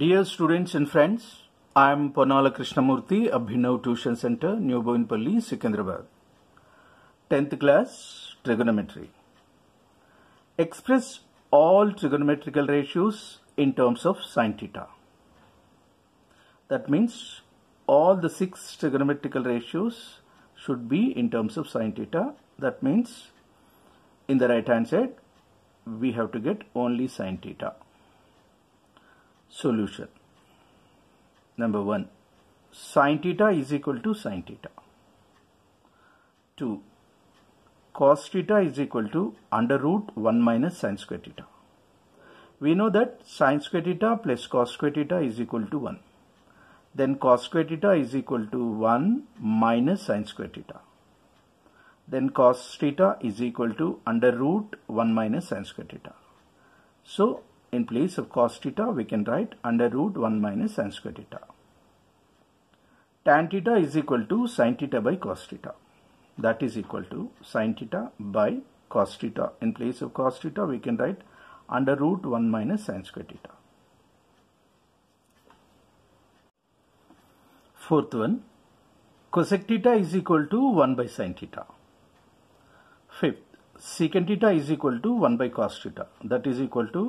Dear students and friends, I am Ponala Krishnamurti, Abhinav Tuition Center, New Boinpalli, Sikandrabad. 10th class, Trigonometry. Express all trigonometrical ratios in terms of sine theta. That means all the six trigonometrical ratios should be in terms of sine theta. That means in the right hand side, we have to get only sine theta solution. Number 1 sine theta is equal to sine theta. 2 cos theta is equal to under root 1 minus sine square theta. We know that sine square theta plus cos square theta is equal to 1. Then cos square theta is equal to 1 minus sine square theta. Then cos theta is equal to under root 1 minus sine square theta. So in place of cos theta, we can write under root 1 minus sin square theta. Tan theta is equal to sin theta by cos theta. That is equal to sin theta by cos theta. In place of cos theta, we can write under root 1 minus sin square theta. Fourth one, cosec theta is equal to 1 by sin theta. Fifth, secant theta is equal to 1 by cos theta. That is equal to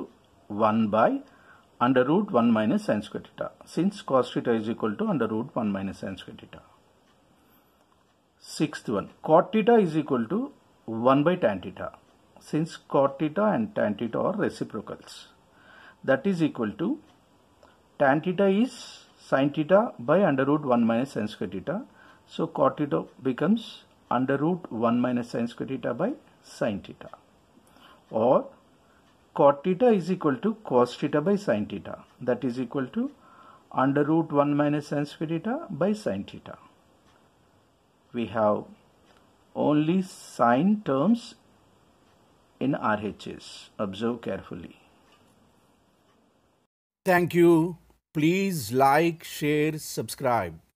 1 by under root 1 minus sine square theta since cos theta is equal to under root 1 minus sine square theta. Sixth one cot theta is equal to 1 by tan theta since cot theta and tan theta are reciprocals that is equal to tan theta is sine theta by under root 1 minus sine square theta so cot theta becomes under root 1 minus sine square theta by sine theta or cot theta is equal to cos theta by sin theta. That is equal to under root 1 minus sin square theta by sin theta. We have only sine terms in RHS. Observe carefully. Thank you. Please like, share, subscribe.